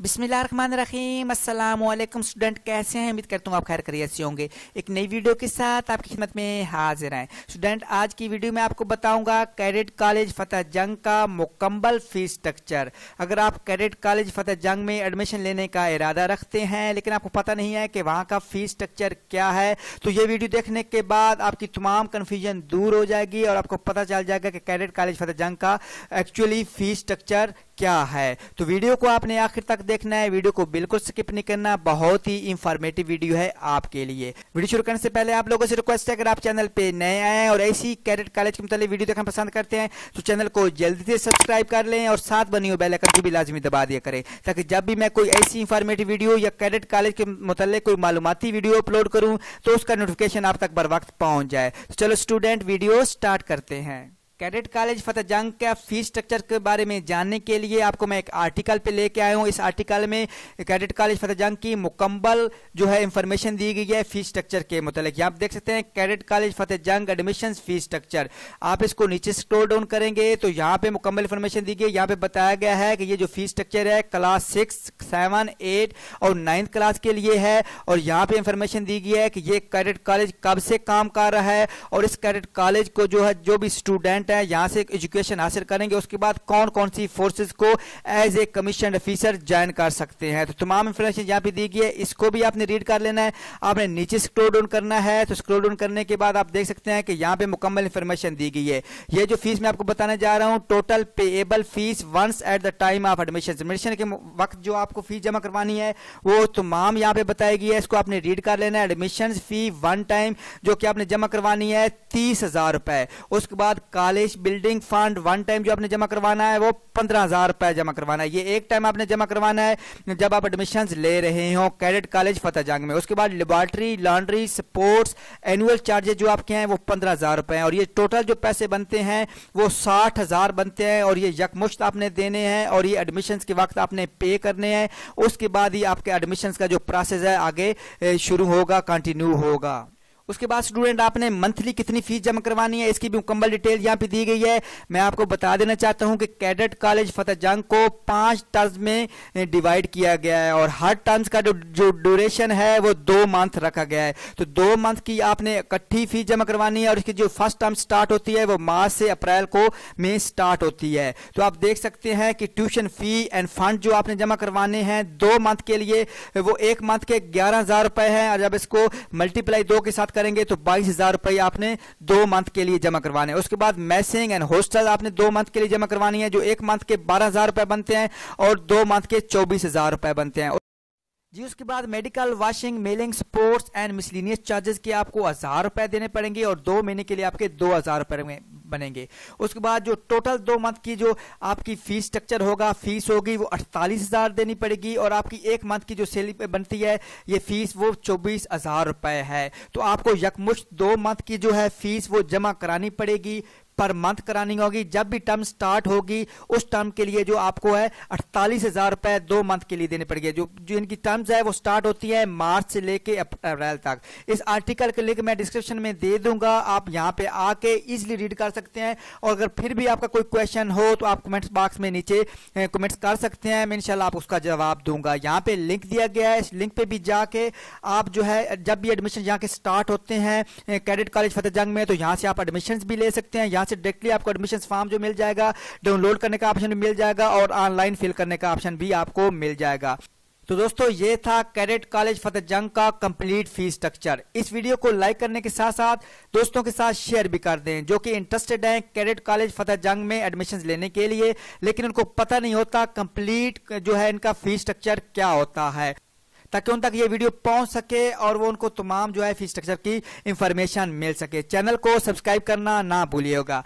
बिसमीम अल्लाम स्टूडेंट कैसे हैं उम्मीद करता हूँ आप खैर करियर से होंगे एक नई वीडियो के साथ आपकी खिदमत में हाजिर हैं स्टूडेंट आज की वीडियो में आपको बताऊंगा कैडेट कॉलेज फतेह जंग का मुकम्मल फीस स्ट्रक्चर अगर आप कैडेट कॉलेज फतेह जंग में एडमिशन लेने का इरादा रखते हैं लेकिन आपको पता नहीं है कि वहाँ का फीस स्ट्रक्चर क्या है तो ये वीडियो देखने के बाद आपकी तमाम कन्फ्यूजन दूर हो जाएगी और आपको पता चल जाएगा कि कैडेट कॉलेज फतेह जंग का एक्चुअली फीस स्ट्रक्चर क्या है तो वीडियो को आपने आखिर तक देखना है वीडियो को बिल्कुल स्किप नहीं करना बहुत ही इंफॉर्मेटिव वीडियो है आपके लिए वीडियो शुरू करने से पहले आप लोगों से रिक्वेस्ट है अगर आप चैनल पे नए आए हैं और ऐसी कैडेट कॉलेज के मतलब वीडियो देखना पसंद करते हैं तो चैनल को जल्दी से सब्सक्राइब कर लें और साथ बनी हुई बेलाइकन को भी लाजमी दबा दिया करें ताकि जब भी मैं कोई ऐसी इंफॉर्मेटिव वीडियो या कैडेट कॉलेज के मुतल कोई मालूमती वीडियो अपलोड करूँ तो उसका नोटिफिकेशन आप तक बर वक्त पहुँच जाए तो चलो स्टूडेंट वीडियो स्टार्ट करते हैं कैडेट कॉलेज फतेहजंग का फीस स्ट्रक्चर के बारे में जानने के लिए आपको मैं एक आर्टिकल पे लेके आया हूँ इस आर्टिकल में कैडेट कॉलेज फतेहजंग की मुकम्मल जो है इन्फॉर्मेशन दी गई है फीस स्ट्रक्चर के मतलब आप देख सकते हैं cadet college Fatehjang admission fee structure आप इसको नीचे स्क्रोल डाउन करेंगे तो यहाँ पे मुकम्मल इन्फॉर्मेशन दी गई यहाँ पे बताया गया है कि ये जो फीस स्ट्रक्चर है क्लास सिक्स सेवन एट और नाइन्थ क्लास के लिए है और यहाँ पे इंफॉर्मेशन दी गई है कि ये कैडेट कॉलेज कब से काम कर रहा है और इस कैडेट कॉलेज को जो है जो भी स्टूडेंट स्टूडेंट हैं यहां से एजुकेशन हासिल करेंगे उसके बाद कौन कौन सी फोर्सेज को as a commission officer join कर सकते हैं तो तमाम इन्फॉर्मेशन यहाँ पे दी गई है इसको भी आपने रीड कर लेना है आपने नीचे स्क्रोल डाउन करना है तो स्क्रोल डाउन करने के बाद आप देख सकते हैं कि यहाँ पे मुकम्मल इन्फॉर्मेशन दी गई है ये जो फीस मैं आपको बताने जा रहा हूँ total payable fee once at the time of admission admission के वक्त जो आपको फीस जमा करवानी है वो तमाम यहाँ पे बताई गई है इसको आपने रीड कर लेना है एडमिशन फी वन टाइम जो कि आपने जमा करवानी है तीस हजार रुपए उसके बाद कॉलेज पब्लिश बिल्डिंग फंड वन टाइम जो आपने जमा करवाना है वो पंद्रह हजार रुपए जमा करवाना है ये एक टाइम आपने जमा करवाना है जब आप एडमिशन ले रहे हो कैडेट कॉलेज फतेहजंग में उसके बाद laboratory laundry sports annual charges जो आपके हैं वो पंद्रह हजार रुपए हैं और ये टोटल जो पैसे बनते हैं वो साठ हजार बनते हैं और ये यकमुश्त आपने देने हैं और ये एडमिशन के वक्त आपने पे करने हैं उसके बाद ही आपके एडमिशन का जो प्रोसेस है आगे शुरू होगा कंटिन्यू होगा उसके बाद स्टूडेंट आपने मंथली कितनी फीस जमा करवानी है इसकी भी मुकम्मल डिटेल यहाँ पे दी गई है मैं आपको बता देना चाहता हूँ कि कैडेट कॉलेज फतेहजंग को पांच टर्म में डिवाइड किया गया है और हर टर्म्स का जो जो ड्यूरेशन है वो दो मंथ रखा गया है तो दो मंथ की आपने इकट्ठी फीस जमा करवानी है और इसकी जो फर्स्ट टर्म स्टार्ट होती है वो मार्च से अप्रैल को में स्टार्ट होती है तो आप देख सकते हैं कि ट्यूशन फी एंड फंड जो आपने जमा करवाने हैं दो मंथ के लिए वो एक मंथ के ग्यारह हजार रुपए है और जब इसको मल्टीप्लाई दो के साथ करेंगे तो बाईस हजार रुपये आपने दो मंथ के लिए जमा करवाने उसके बाद मैसिंग एंड होस्टल आपने दो मंथ के लिए जमा करवानी है जो एक मंथ के बारह हजार रुपए बनते हैं और दो मंथ के चौबीस हजार रुपए बनते हैं जी उसके बाद medical washing mailing sports and miscellaneous charges के आपको हज़ार रुपये देने पड़ेंगे और दो महीने के लिए आपके दो हज़ार रुपये बनेंगे उसके बाद जो टोटल दो मंथ की जो आपकी फीस स्ट्रक्चर होगा फीस होगी वो अड़तालीस हज़ार देनी पड़ेगी और आपकी एक मंथ की जो सैलरी पे बनती है ये फीस वो चौबीस हज़ार रुपये है तो आपको यकमुश्त दो मंथ की जो है फीस वो जमा करानी पड़ेगी पर मंथ करानी होगी जब भी टर्म स्टार्ट होगी उस टर्म के लिए जो आपको है अड़तालीस हजार रुपए दो मंथ के लिए देने पड़ेगी जो जो इनकी टर्म्स है वो स्टार्ट होती है मार्च से लेके अप्रैल तक इस आर्टिकल के लिंक मैं डिस्क्रिप्शन में दे दूंगा आप यहाँ पे आके इजिली रीड कर सकते हैं और अगर फिर भी आपका कोई क्वेश्चन हो तो आप कमेंट्स बॉक्स में नीचे कमेंट्स कर सकते हैं मैं इनशाला आप उसका जवाब दूंगा यहाँ पे लिंक दिया गया है इस लिंक पे भी जाके आप जो है जब भी एडमिशन यहाँ के स्टार्ट होते हैं कैडेट कॉलेज फतेहजंग में तो यहाँ से आप एडमिशन भी ले सकते हैं यहाँ से डायरेक्टली आपको एडमिशन फॉर्म जो मिल जाएगा डाउनलोड करने का ऑप्शन मिल जाएगा और ऑनलाइन फिल करने का ऑप्शन भी आपको मिल जाएगा तो दोस्तों ये था कैडेट कॉलेज फतेह जंग का कंप्लीट फीस स्ट्रक्चर इस वीडियो को लाइक करने के साथ साथ दोस्तों के साथ शेयर भी कर दें जो कि इंटरेस्टेड हैं कैडेट कॉलेज फतेह जंग में एडमिशन लेने के लिए लेकिन उनको पता नहीं होता कंप्लीट जो है इनका फीस स्ट्रक्चर क्या होता है ताकि उन तक ये वीडियो पहुंच सके और वो उनको तमाम जो है फीस स्ट्रक्चर की इंफॉर्मेशन मिल सके चैनल को सब्सक्राइब करना ना भूलिएगा